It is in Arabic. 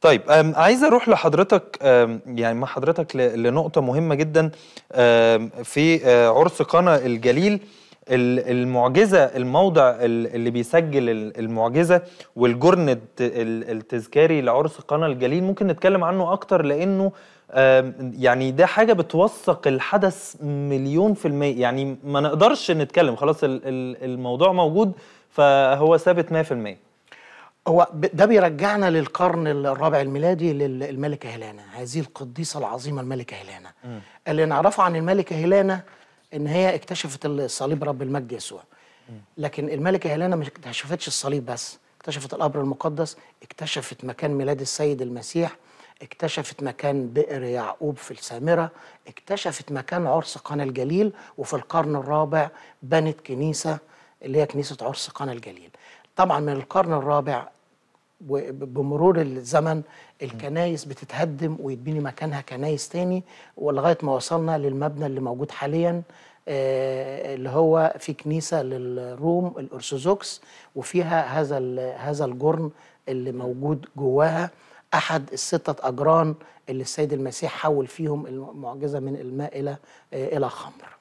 طيب عايز اروح لحضرتك يعني مع حضرتك لنقطه مهمه جدا في عرس قنا الجليل المعجزه الموضع اللي بيسجل المعجزه والجرن التذكاري لعرس قنا الجليل ممكن نتكلم عنه اكتر لانه يعني ده حاجه بتوثق الحدث مليون في المية يعني ما نقدرش نتكلم خلاص الموضوع موجود فهو ثابت 100% هو ده بيرجعنا للقرن الرابع الميلادي للملكة هيلانا هذه القديسة العظيمة الملكة هيلانا م. اللي نعرفه عن الملكة هيلانا إن هي اكتشفت الصليب رب المجد يسوع لكن الملكة هيلانا ما اكتشفتش الصليب بس اكتشفت القبر المقدس اكتشفت مكان ميلاد السيد المسيح اكتشفت مكان بئر يعقوب في السامرة اكتشفت مكان عرس قنا الجليل وفي القرن الرابع بنت كنيسة اللي هي كنيسة عرس قنا الجليل طبعا من القرن الرابع بمرور الزمن الكنايس بتتهدم ويتبني مكانها كنايس تاني ولغايه ما وصلنا للمبنى اللي موجود حاليا آه، اللي هو في كنيسه للروم الارثوذكس وفيها هذا هذا الجرن اللي موجود جواها احد السته اجران اللي السيد المسيح حول فيهم المعجزه من الماء الى آه، الى خمر